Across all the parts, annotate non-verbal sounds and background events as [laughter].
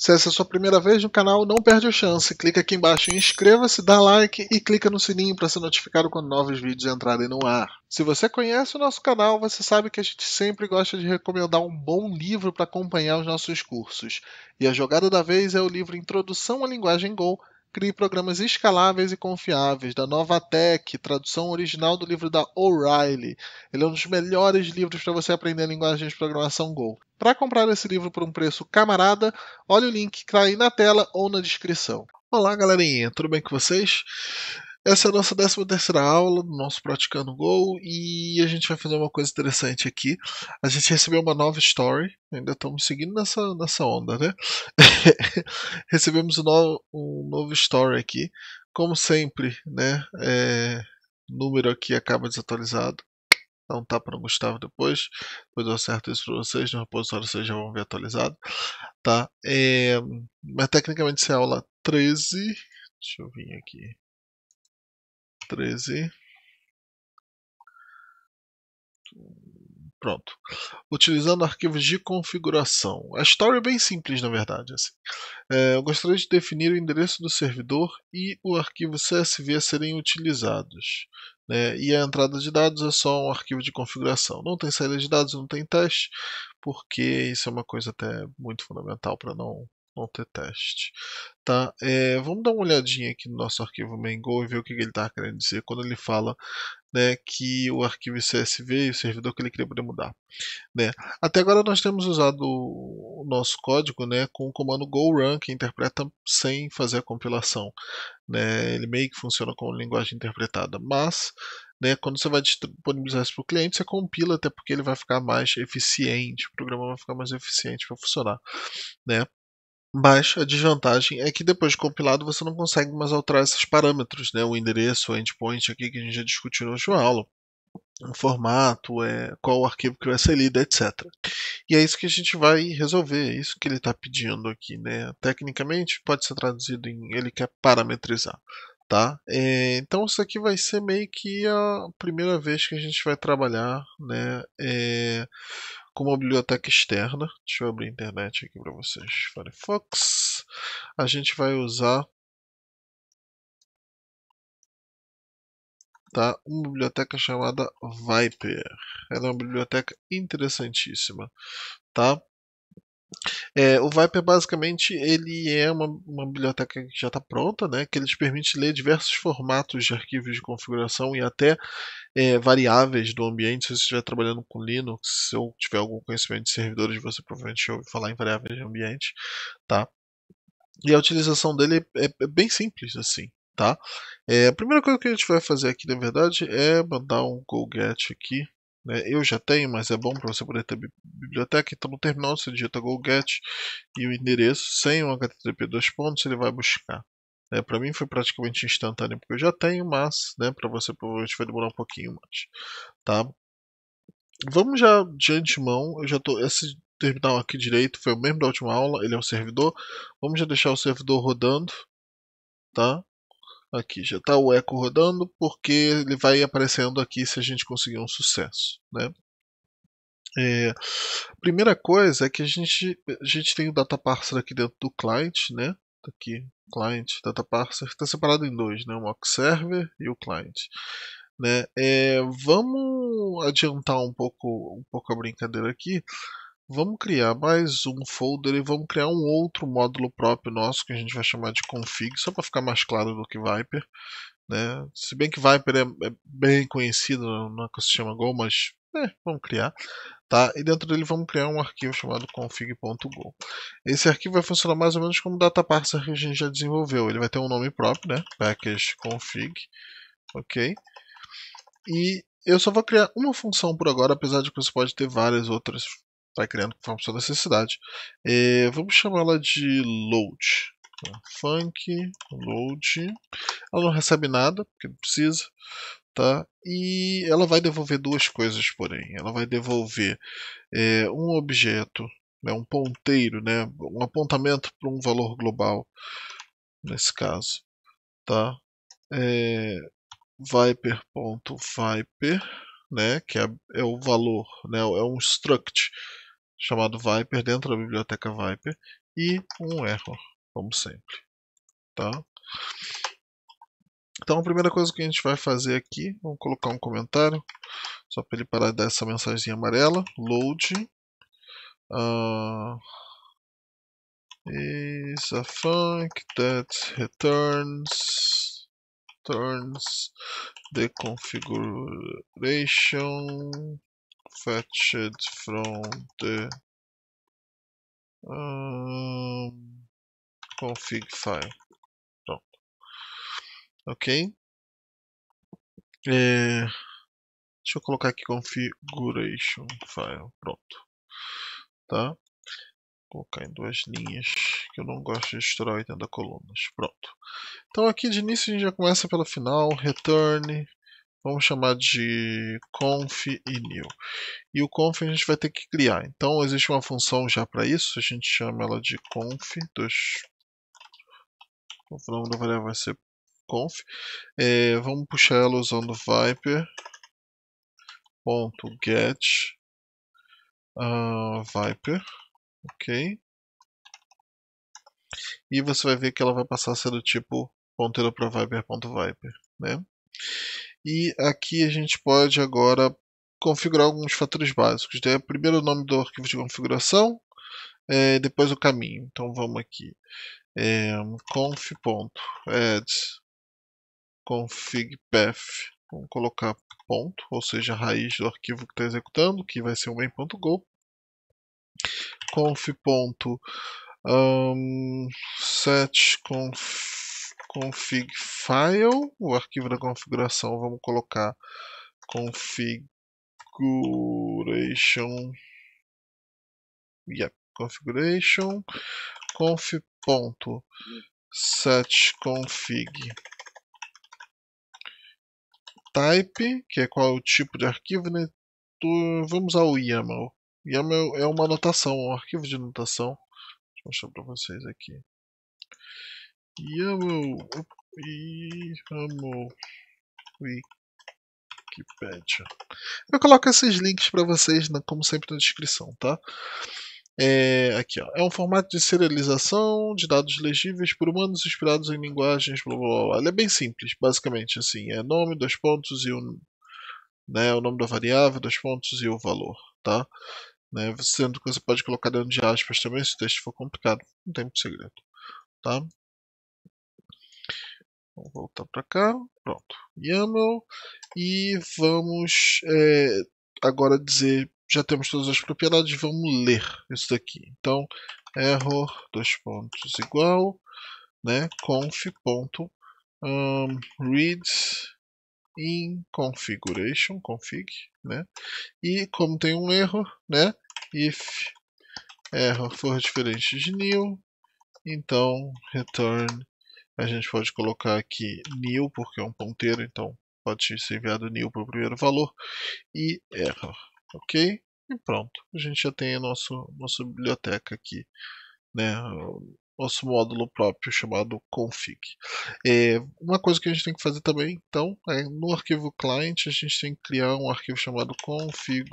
Se essa é a sua primeira vez no canal, não perde a chance. Clica aqui embaixo em inscreva-se, dá like e clica no sininho para ser notificado quando novos vídeos entrarem no ar. Se você conhece o nosso canal, você sabe que a gente sempre gosta de recomendar um bom livro para acompanhar os nossos cursos. E a jogada da vez é o livro Introdução à Linguagem Go Crie programas escaláveis e confiáveis, da Novatec, tradução original do livro da O'Reilly. Ele é um dos melhores livros para você aprender a linguagem de programação Go. Para comprar esse livro por um preço camarada, olhe o link que está aí na tela ou na descrição. Olá, galerinha, tudo bem com vocês? Essa é a nossa 13 terceira aula do nosso Praticando Gol e a gente vai fazer uma coisa interessante aqui. A gente recebeu uma nova story, ainda estamos seguindo nessa, nessa onda, né? [laughs] Recebemos um novo, um novo story aqui. Como sempre, né? É, número aqui acaba desatualizado. Dá um tapa no Gustavo depois. Depois eu acerto isso para vocês. No repositório vocês já vão ver atualizado. Tá? É, mas tecnicamente isso é aula 13. Deixa eu vir aqui. 13. Pronto. Utilizando arquivos de configuração. A história é bem simples, na verdade. Assim. É, eu gostaria de definir o endereço do servidor e o arquivo CSV a serem utilizados. Né? E a entrada de dados é só um arquivo de configuração. Não tem saída de dados, não tem teste, porque isso é uma coisa até muito fundamental para não não ter teste. Tá? É, vamos dar uma olhadinha aqui no nosso arquivo Mango e ver o que ele está querendo dizer quando ele fala né, que o arquivo CSV e o servidor que ele queria poder mudar. Né? Até agora nós temos usado o nosso código né, com o comando go run que interpreta sem fazer a compilação. Né? Ele meio que funciona como linguagem interpretada, mas né, quando você vai disponibilizar isso para o cliente, você compila até porque ele vai ficar mais eficiente, o programa vai ficar mais eficiente para funcionar. Né? Mas a desvantagem é que depois de compilado você não consegue mais alterar esses parâmetros, né? O endereço, o endpoint aqui que a gente já discutiu na última aula, o formato, é, qual o arquivo que vai ser lido, etc. E é isso que a gente vai resolver, é isso que ele está pedindo aqui, né? Tecnicamente pode ser traduzido em ele quer parametrizar tá? É, então isso aqui vai ser meio que a primeira vez que a gente vai trabalhar, né? É, com uma biblioteca externa. Deixa eu abrir a internet aqui para vocês. Firefox. A gente vai usar tá? uma biblioteca chamada Viper. Ela é uma biblioteca interessantíssima. Tá? É, o Viper basicamente ele é uma, uma biblioteca que já está pronta, né, que ele te permite ler diversos formatos de arquivos de configuração e até é, variáveis do ambiente. Se você estiver trabalhando com Linux, ou tiver algum conhecimento de servidores, você provavelmente ouve falar em variáveis de ambiente, tá? E a utilização dele é, é, bem simples assim, tá? É, a primeira coisa que a gente vai fazer aqui, na verdade, é mandar um go get aqui né? Eu já tenho, mas é bom para você poder ter biblioteca. Então, no terminal, você digita go-get e o endereço sem o HTTP dois pontos, ele vai buscar. É, né? para mim foi praticamente instantâneo, porque eu já tenho, mas né, para você provavelmente vai demorar um pouquinho mais. Tá? Vamos já de antemão, eu já tô, esse terminal aqui direito foi o mesmo da última aula, ele é um servidor. Vamos já deixar o servidor rodando. Tá? Aqui já está o eco rodando, porque ele vai aparecendo aqui se a gente conseguir um sucesso. Né? É, primeira coisa é que a gente, a gente tem o data parser aqui dentro do client, né? Tá aqui, client, data parser, está separado em dois, né? O mock server e o client. Né? É, vamos adiantar um pouco, um pouco a brincadeira aqui vamos criar mais um folder e vamos criar um outro módulo próprio nosso que a gente vai chamar de config, só para ficar mais claro do que Viper. Né? Se bem que Viper é, é bem conhecido no é ecossistema Go, mas é, vamos criar. Tá? E dentro dele vamos criar um arquivo chamado config.go. Esse arquivo vai funcionar mais ou menos como o data parser que a gente já desenvolveu. Ele vai ter um nome próprio, né? package config. Ok? E eu só vou criar uma função por agora, apesar de que você pode ter várias outras está criando conforme sua necessidade. É, vamos chamá-la de load. Então, funk, load. Ela não recebe nada, porque não precisa. Tá? E ela vai devolver duas coisas, porém. Ela vai devolver é, um objeto, né, um ponteiro, né, um apontamento para um valor global, nesse caso. Tá? É, viper.viper, né, que é, é o valor, né, é um struct chamado Viper dentro da biblioteca Viper e um error, como sempre. Tá? Então a primeira coisa que a gente vai fazer aqui, vamos colocar um comentário, só para ele parar de dar essa mensagem amarela, load uh, ah, is a func that returns returns the configuration fetched from the um, config file. Pronto. Ok. É, deixa eu colocar aqui configuration file. Pronto. Tá? Vou colocar em duas linhas, que eu não gosto de estourar 80 colunas. Pronto. Então aqui de início a gente já começa pela final. Return Vamos chamar de conf e new. E o conf a gente vai ter que criar. Então existe uma função já para isso, a gente chama ela de conf dos o nome da variável vai ser conf. É, vamos puxar ela usando viper.get uh, ah, viper, ok? E você vai ver que ela vai passar a ser do tipo ponteiro para viper.viper, né? E aqui a gente pode agora configurar alguns fatores básicos. Né? Primeiro o nome do arquivo de configuração, é, depois o caminho. Então vamos aqui. É, eh, conf.add config.path Vamos colocar ponto, ou seja, a raiz do arquivo que está executando, que vai ser o main.go. Conf. set config file, o arquivo da configuração, vamos colocar configuration yep, configuration conf ponto set config type, que é qual é o tipo de arquivo, né? Vamos ao YAML. YAML é uma anotação, um arquivo de anotação. Deixa eu mostrar para vocês aqui e amo Wikipedia. Eu coloco esses links para vocês, como sempre, na descrição, tá? É, aqui, ó. é um formato de serialização de dados legíveis por humanos inspirados em linguagens, blá blá blá. Ele é bem simples, basicamente, assim, é nome, dois pontos e o, né, o nome da variável, dois pontos e o valor, tá? Né, sendo que você pode colocar dentro de aspas também, se o texto for complicado, não tem muito segredo, tá? Vamos voltar para cá. Pronto. YAML. E vamos é, agora dizer, já temos todas as propriedades, vamos ler isso daqui. Então, error, dois pontos, igual, né, conf, ponto, um, read in configuration, config, né, e como tem um erro, né, if error for diferente de new, então return a gente pode colocar aqui new, porque é um ponteiro, então pode ser enviado new para o primeiro valor, e error, ok? E pronto, a gente já tem a nossa nossa biblioteca aqui, né? nosso módulo próprio chamado config. É, uma coisa que a gente tem que fazer também, então, é no arquivo client a gente tem que criar um arquivo chamado configuration.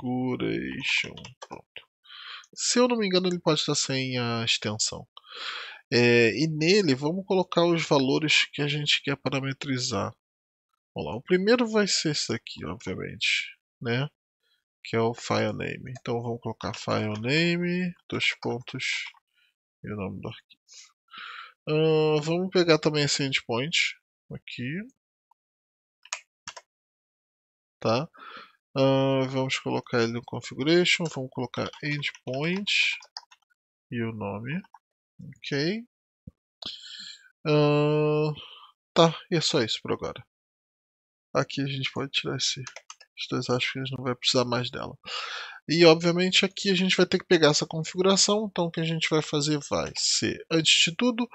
Pronto. Se eu não me engano, ele pode estar sem a extensão. É, e nele vamos colocar os valores que a gente quer parametrizar. Vamos lá, o primeiro vai ser esse aqui, obviamente, né? que é o file name. Então vamos colocar file name, dois pontos e o nome do arquivo. Uh, vamos pegar também esse endpoint aqui. Tá? Uh, vamos colocar ele no configuration, vamos colocar endpoint e o nome. Ok. Uh, tá, e é só isso por agora. Aqui a gente pode tirar esse, os dois achos que a gente não vai precisar mais dela. E obviamente aqui a gente vai ter que pegar essa configuração, então o que a gente vai fazer vai ser, antes de tudo,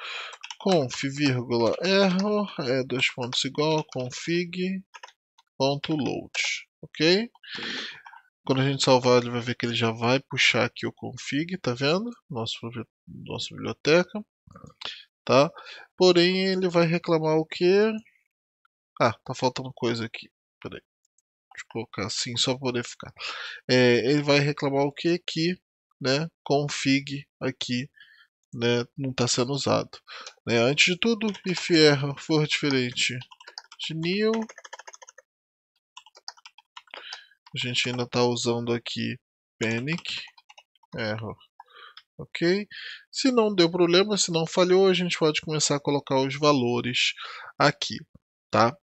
conf, vírgula, error, é dois pontos igual, config, ponto load, ok? Quando a gente salvar, ele vai ver que ele já vai puxar aqui o config, tá vendo? Nosso nossa biblioteca, tá? Porém, ele vai reclamar o que? Ah, tá faltando coisa aqui. Peraí. Deixa eu colocar assim só para poder ficar. É, ele vai reclamar o que? Que, né, config aqui né, não está sendo usado. Né? Antes de tudo, if error for diferente de new, a gente ainda está usando aqui panic error ok? Se não deu problema, se não falhou, a gente pode começar a colocar os valores aqui, tá?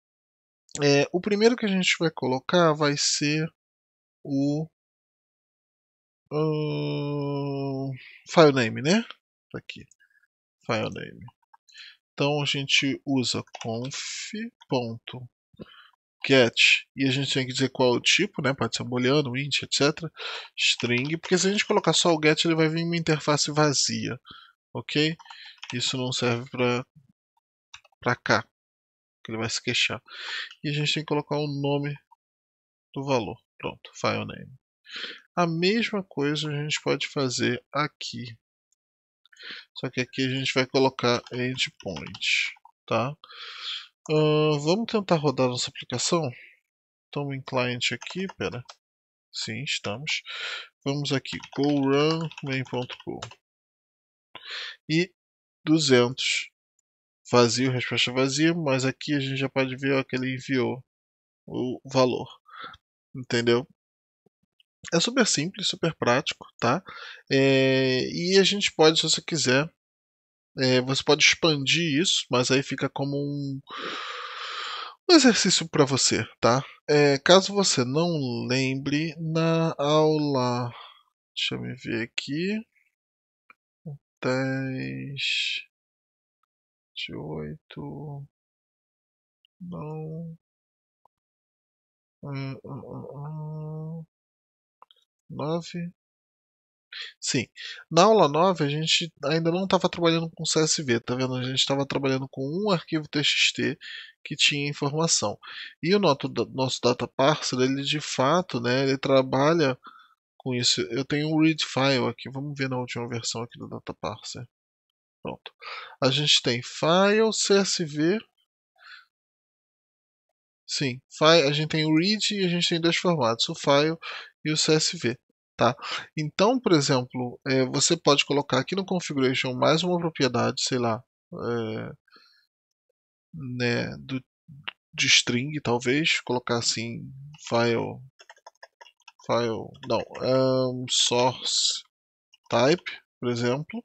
É, o primeiro que a gente vai colocar vai ser o filename, file name, né? Tá aqui, file name. Então a gente usa conf. Ponto cat e a gente tem que dizer qual é o tipo, né? Pode ser um booleano, int, etc. String, porque se a gente colocar só o get, ele vai vir uma interface vazia, ok? Isso não serve para para cá, que ele vai se queixar. E a gente tem que colocar o nome do valor. Pronto, file name. A mesma coisa a gente pode fazer aqui. Só que aqui a gente vai colocar endpoint, tá? Uh, vamos tentar rodar nossa aplicação. Estamos em client aqui, pera. Sim, estamos. Vamos aqui, go run main.go. E 200. Vazio, resposta vazia, mas aqui a gente já pode ver ó, que ele enviou o valor. Entendeu? É super simples, super prático, tá? É, e a gente pode, se você quiser, é, você pode expandir isso, mas aí fica como um, um exercício para você, tá? É, caso você não lembre, na aula. Deixa eu me ver aqui. 10, 28. Não. Uh, 9. Sim. Na aula 9, a gente ainda não estava trabalhando com CSV, tá vendo? A gente estava trabalhando com um arquivo TXT que tinha informação. E o nosso, nosso data parser, ele de fato, né, ele trabalha com isso. Eu tenho um read file aqui, vamos ver na última versão aqui do data parser. Pronto. A gente tem file, CSV, Sim, a gente tem o read e a gente tem dois formatos, o file e o CSV. Tá? Então, por exemplo, é, você pode colocar aqui no configuration mais uma propriedade, sei lá, é, né, do, de string, talvez, colocar assim, file, file, não, um, source type, por exemplo,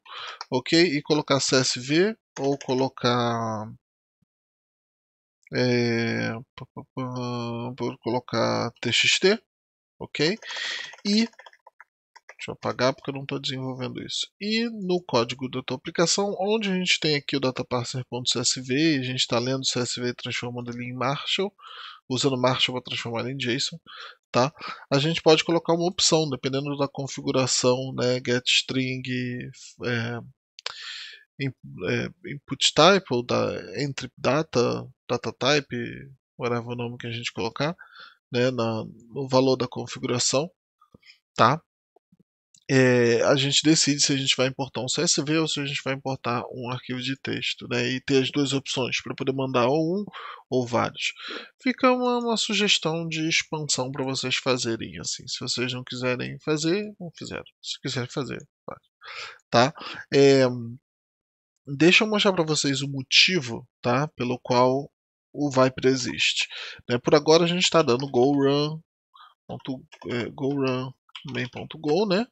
ok, e colocar CSV ou colocar é, colocar txt, ok? E Deixa eu apagar porque eu não estou desenvolvendo isso. E no código da tua aplicação, onde a gente tem aqui o dataparser.csv, a gente está lendo o CSV e transformando ele em Marshall, usando Marshall para transformar ele em JSON, tá? a gente pode colocar uma opção, dependendo da configuração, né, getString, é, é, input type, ou da entry data, data type, whatever o nome que a gente colocar, né, na, no valor da configuração, tá? é, a gente decide se a gente vai importar um CSV ou se a gente vai importar um arquivo de texto, né? E ter as duas opções para poder mandar ou um ou vários. Fica uma, uma sugestão de expansão para vocês fazerem assim. Se vocês não quiserem fazer, não fizeram. Se quiserem fazer, claro. tá? É, deixa eu mostrar para vocês o motivo, tá? Pelo qual o Viper existe. Né? Por agora a gente está dando go run, ponto, é, go run main.go, né?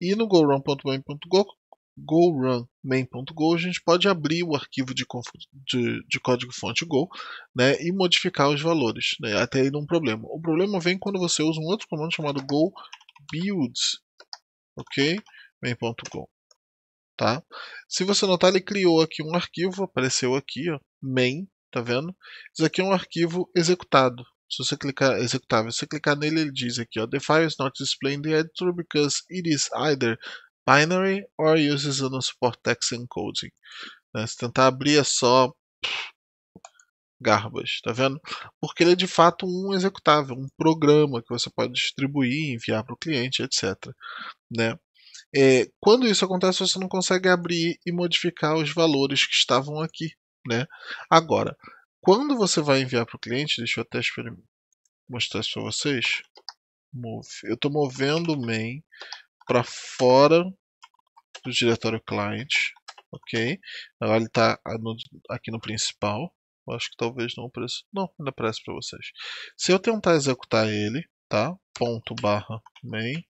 E no gorun.main.go a gente pode abrir o arquivo de, de, de código-fonte Go né, e modificar os valores. Né, até aí não um problema. O problema vem quando você usa um outro comando chamado Go Build, ok? Main.go. Tá? Se você notar, ele criou aqui um arquivo, apareceu aqui, ó, main, tá vendo? Isso aqui é um arquivo executado, se você clicar é executável, se você clicar nele, ele diz aqui, ó, the file is not displayed in the editor because it is either binary or uses a não support text encoding. Né? Se tentar abrir é só garbas garbage, tá vendo? Porque ele é de fato um executável, um programa que você pode distribuir, enviar para o cliente, etc. Né? É, quando isso acontece, você não consegue abrir e modificar os valores que estavam aqui. Né? Agora, quando você vai enviar para o cliente, deixa eu até mostrar isso para vocês. Move. Eu estou movendo o main para fora do diretório client, ok? Agora ele está ah, aqui no principal. Eu acho que talvez não apareça. Não, ainda aparece para vocês. Se eu tentar executar ele, tá? Ponto barra main.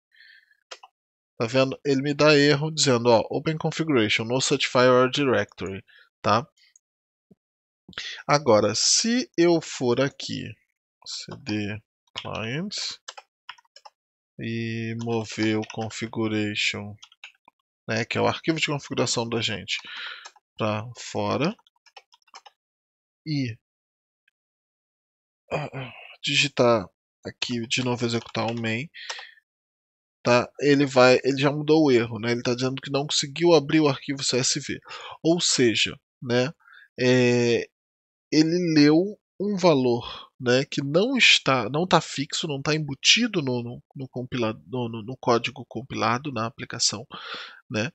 Tá vendo? Ele me dá erro dizendo, ó, open configuration, no such our or directory, tá? Agora, se eu for aqui, cd clients, e mover o configuration, né, que é o arquivo de configuração da gente, para fora, e [coughs] digitar aqui de novo executar o main, tá? Ele vai, ele já mudou o erro, né? Ele está dizendo que não conseguiu abrir o arquivo CSV. Ou seja, né? É, ele leu um valor né, que não está não está fixo, não está embutido no, no, no, compilado, no, no, código compilado na aplicação, né,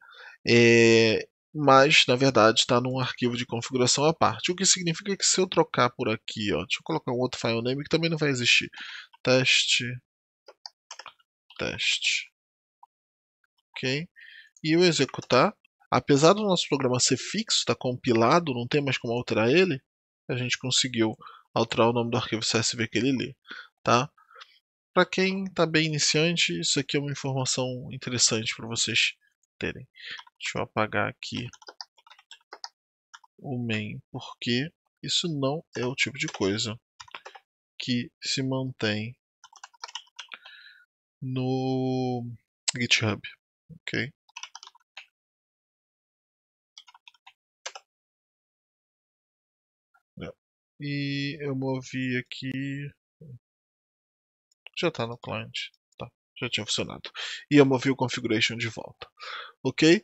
é, mas na verdade está num arquivo de configuração à parte. O que significa que se eu trocar por aqui, ó, deixa eu colocar um outro file name que também não vai existir. Teste, teste, ok? E eu executar, apesar do nosso programa ser fixo, está compilado, não tem mais como alterar ele a gente conseguiu alterar o nome do arquivo CSV que ele lê, tá? Para quem está bem iniciante, isso aqui é uma informação interessante para vocês terem. Deixa eu apagar aqui o main, porque isso não é o tipo de coisa que se mantém no GitHub, ok? E eu movi aqui. Já está no cliente. Tá, já tinha funcionado. E eu movi o configuration de volta. Ok?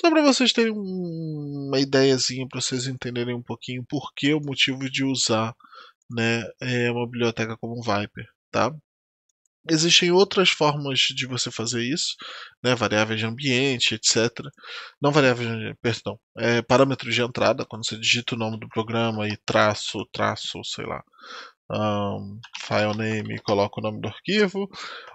Só para vocês terem uma ideiazinha, para vocês entenderem um pouquinho por que o motivo de usar né, é uma biblioteca como o Viper. Tá? existem outras formas de você fazer isso, né? variáveis de ambiente, etc. Não variáveis de perdão, é, parâmetros de entrada, quando você digita o nome do programa e traço, traço, sei lá, um, file name, coloca o nome do arquivo,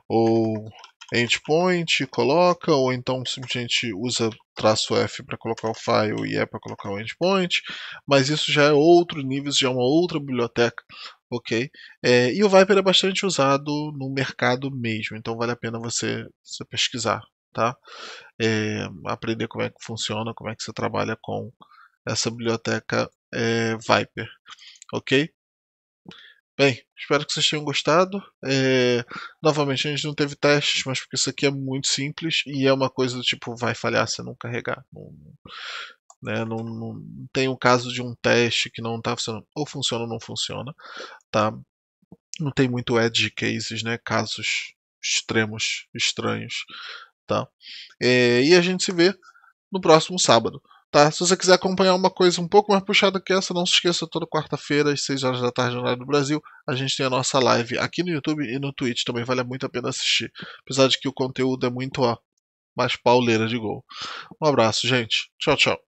ou endpoint, coloca, ou então simplesmente usa traço F para colocar o file e E para colocar o endpoint, mas isso já é outro nível, isso já é uma outra biblioteca Ok? É, e o Viper é bastante usado no mercado mesmo, então vale a pena você, você pesquisar, tá? É, aprender como é que funciona, como é que você trabalha com essa biblioteca é, Viper, ok? Bem, espero que vocês tenham gostado. É, novamente, a gente não teve testes, mas porque isso aqui é muito simples e é uma coisa do tipo, vai falhar se não carregar. Não, né? Não, não, tem um caso de um teste que não está funcionando, ou funciona ou não funciona. Tá? Não tem muito edge cases, né? casos extremos, estranhos. Tá? É, e a gente se vê no próximo sábado. Tá? Se você quiser acompanhar uma coisa um pouco mais puxada que essa, não se esqueça, toda quarta-feira, às 6 horas da tarde, no horário do Brasil, a gente tem a nossa live aqui no YouTube e no Twitch. Também vale muito a pena assistir. Apesar de que o conteúdo é muito ó, mais pauleira de gol. Um abraço, gente. Tchau, tchau.